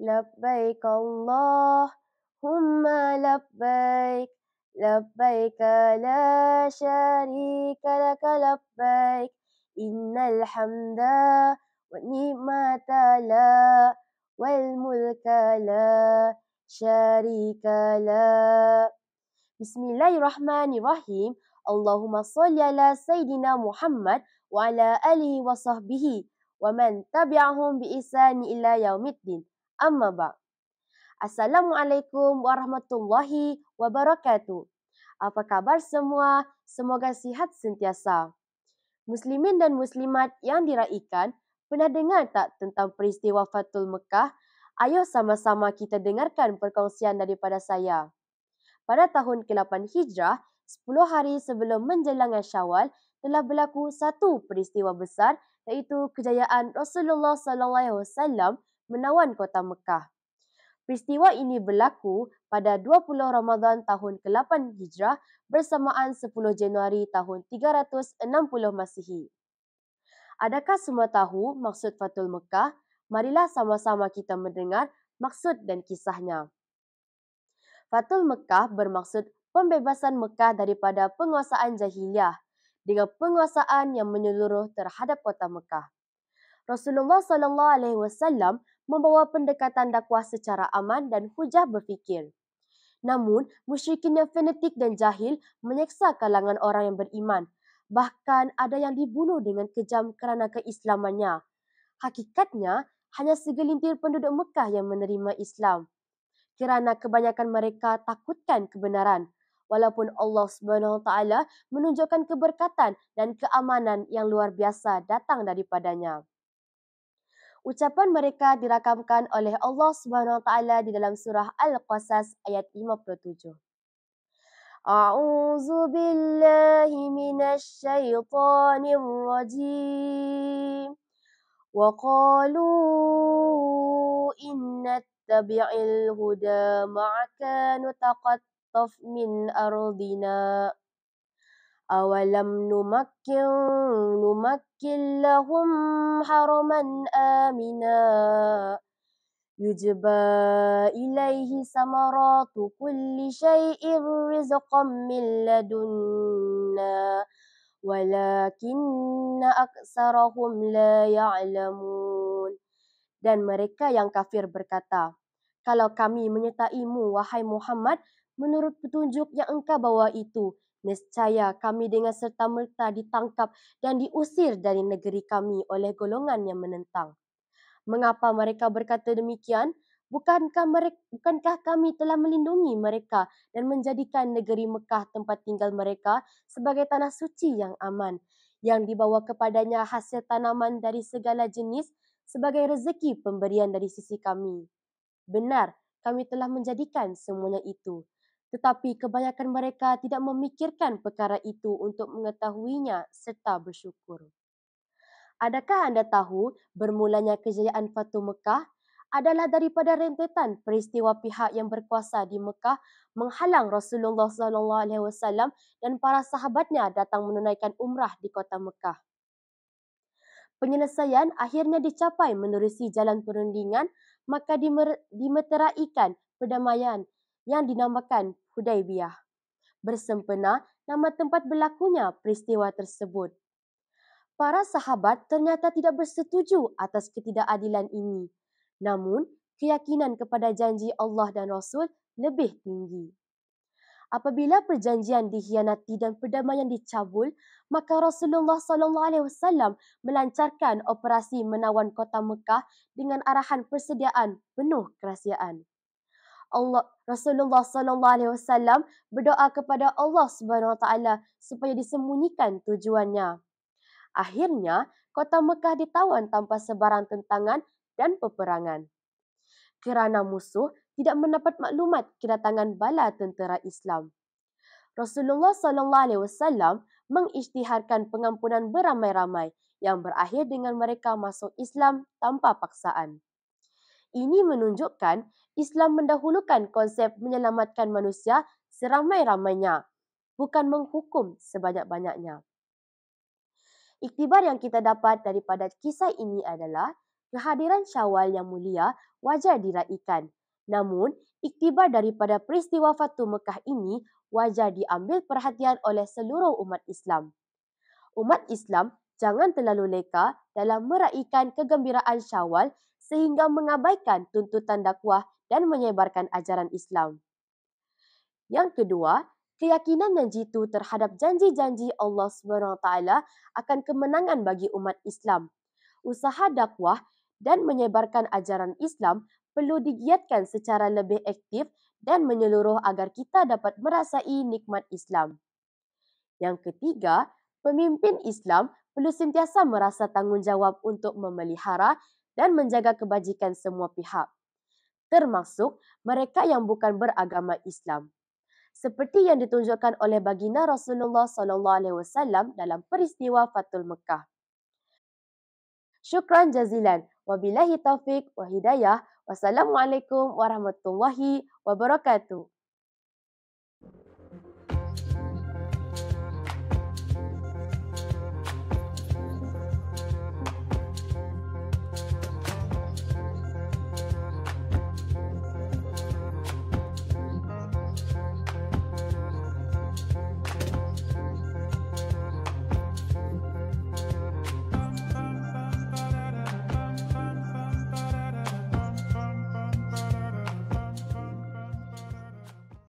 لبيك الله هم لبيك لبيك لا شريك لك لبيك إن الحمد والنعمة لا والملك لا شريك لا بسم الله الرحمن الرحيم اللهم صل على سيدنا محمد وعلى آله وصحبه ومن تبعهم بإحسان إلى يوم الدين Amma ba'd. Assalamualaikum warahmatullahi wabarakatuh. Apa khabar semua? Semoga sihat sentiasa. Muslimin dan muslimat yang diraikan, pernah dengar tak tentang peristiwa Fatul Mekah? Ayo sama-sama kita dengarkan perkongsian daripada saya. Pada tahun ke-8 Hijrah, 10 hari sebelum menjelang Syawal, telah berlaku satu peristiwa besar iaitu kejayaan Rasulullah sallallahu alaihi wasallam menawan kota Mekah. Peristiwa ini berlaku pada 20 Ramadhan tahun ke-8 Hijrah bersamaan 10 Januari tahun 360 Masihi. Adakah semua tahu maksud Fatul Mekah? Marilah sama-sama kita mendengar maksud dan kisahnya. Fatul Mekah bermaksud pembebasan Mekah daripada penguasaan jahiliah dengan penguasaan yang menyeluruh terhadap kota Mekah. Rasulullah sallallahu alaihi wasallam membawa pendekatan dakwah secara aman dan hujah berfikir. Namun, musyrikin yang fanatik dan jahil menyeksa kalangan orang yang beriman. Bahkan ada yang dibunuh dengan kejam kerana keislamannya. Hakikatnya, hanya segelintir penduduk Mekah yang menerima Islam. Kerana kebanyakan mereka takutkan kebenaran. Walaupun Allah Swt menunjukkan keberkatan dan keamanan yang luar biasa datang daripadanya. Ucapan mereka dirakamkan oleh Allah Subhanahu Wa Taala di dalam surah Al-Qasas ayat 57. أعوذ بالله من الشيطان الرجيم وقالوا إن نتبع الهدى معك نتقطف من أرضنا أولم نمكن نمكن لهم حرما آمنا يجبى إليه ثمرات كل شيء رزقا من لدنا ولكن أكثرهم لا يعلمون Dan mereka yang kafir berkata, Kalau kami menyertaimu, wahai Muhammad, menurut petunjuk yang engkau bawa itu, Nescaya kami dengan serta-merta ditangkap dan diusir dari negeri kami oleh golongan yang menentang. Mengapa mereka berkata demikian? Bukankah, mereka, bukankah kami telah melindungi mereka dan menjadikan negeri Mekah tempat tinggal mereka sebagai tanah suci yang aman, yang dibawa kepadanya hasil tanaman dari segala jenis sebagai rezeki pemberian dari sisi kami? Benar, kami telah menjadikan semuanya itu tetapi kebanyakan mereka tidak memikirkan perkara itu untuk mengetahuinya serta bersyukur. Adakah anda tahu bermulanya kejayaan Fatu Mekah adalah daripada rentetan peristiwa pihak yang berkuasa di Mekah menghalang Rasulullah SAW dan para sahabatnya datang menunaikan umrah di kota Mekah. Penyelesaian akhirnya dicapai menerusi jalan perundingan maka dimeteraikan perdamaian yang dinamakan Hudaybiyah. Bersempena nama tempat berlakunya peristiwa tersebut. Para sahabat ternyata tidak bersetuju atas ketidakadilan ini. Namun, keyakinan kepada janji Allah dan Rasul lebih tinggi. Apabila perjanjian dikhianati dan perdamaian dicabul, maka Rasulullah sallallahu alaihi wasallam melancarkan operasi menawan kota Mekah dengan arahan persediaan penuh kerahsiaan. Allah Rasulullah sallallahu alaihi wasallam berdoa kepada Allah Subhanahu taala supaya disembunyikan tujuannya. Akhirnya, kota Mekah ditawan tanpa sebarang tentangan dan peperangan. Kerana musuh tidak mendapat maklumat kedatangan bala tentera Islam. Rasulullah sallallahu alaihi wasallam mengisytiharkan pengampunan beramai-ramai yang berakhir dengan mereka masuk Islam tanpa paksaan. Ini menunjukkan Islam mendahulukan konsep menyelamatkan manusia seramai-ramainya, bukan menghukum sebanyak-banyaknya. Iktibar yang kita dapat daripada kisah ini adalah kehadiran syawal yang mulia wajar diraikan. Namun, iktibar daripada peristiwa Fatu Mekah ini wajar diambil perhatian oleh seluruh umat Islam. Umat Islam jangan terlalu leka dalam meraihkan kegembiraan syawal sehingga mengabaikan tuntutan dakwah dan menyebarkan ajaran Islam. Yang kedua, keyakinan yang jitu terhadap janji-janji Allah SWT akan kemenangan bagi umat Islam. Usaha dakwah dan menyebarkan ajaran Islam perlu digiatkan secara lebih aktif dan menyeluruh agar kita dapat merasai nikmat Islam. Yang ketiga, pemimpin Islam perlu sentiasa merasa tanggungjawab untuk memelihara dan menjaga kebajikan semua pihak termasuk mereka yang bukan beragama Islam seperti yang ditunjukkan oleh baginda Rasulullah SAW dalam peristiwa Fatul Mekah Syukran jazilan wabillahi taufik wa hidayah wassalamualaikum warahmatullahi wabarakatuh